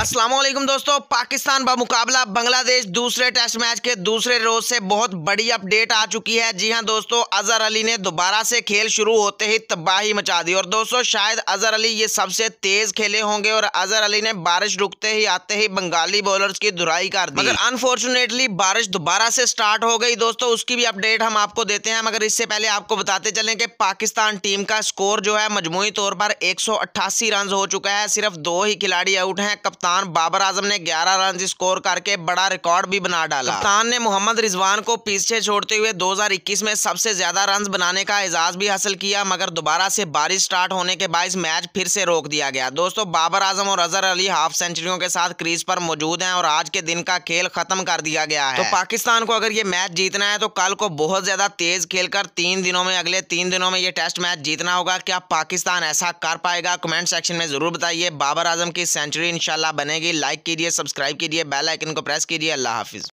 असलम दोस्तों पाकिस्तान बमुकाबला बांग्लादेश दूसरे test match के दूसरे रोज से बहुत बड़ी अपडेट आ चुकी है जी हां दोस्तों अजहर अली ने दोबारा से खेल शुरू होते ही तबाही मचा दी और दोस्तों शायद अजहर अली ये सबसे तेज खेले होंगे और अजहर अली ने बारिश रुकते ही आते ही बंगाली बॉलर की धुराई कर दी मगर अनफॉर्चुनेटली बारिश दोबारा से स्टार्ट हो गई दोस्तों उसकी भी अपडेट हम आपको देते हैं मगर इससे पहले आपको बताते चले कि पाकिस्तान टीम का स्कोर जो है मजमू तौर पर एक रन हो चुका है सिर्फ दो ही खिलाड़ी आउट हैं कप्तान कप्तान बाबर आजम ने 11 रन स्कोर करके बड़ा रिकॉर्ड भी बना डाला कप्तान ने मोहम्मद रिजवान को पीछे छोड़ते हुए 2021 में सबसे ज्यादा रन बनाने का एजाज भी हासिल किया मगर दोबारा से बारिश स्टार्ट होने के बाद मैच फिर से रोक दिया गया दोस्तों बाबर आजम और अजहर अली हाफ सेंचुरियों के साथ क्रीज पर मौजूद हैं और आज के दिन का खेल खत्म कर दिया गया है तो पाकिस्तान को अगर ये मैच जीतना है तो कल को बहुत ज्यादा तेज खेलकर तीन दिनों में अगले तीन दिनों में ये टेस्ट मैच जीतना होगा क्या पाकिस्तान ऐसा कर पाएगा कमेंट सेक्शन में जरूर बताइए बाबर आजम की सेंचुरी इंशाल्लाह बनेगी लाइक कीजिए सब्सक्राइब कीजिए बेल आइकन को प्रेस कीजिए अल्लाह हाफिज़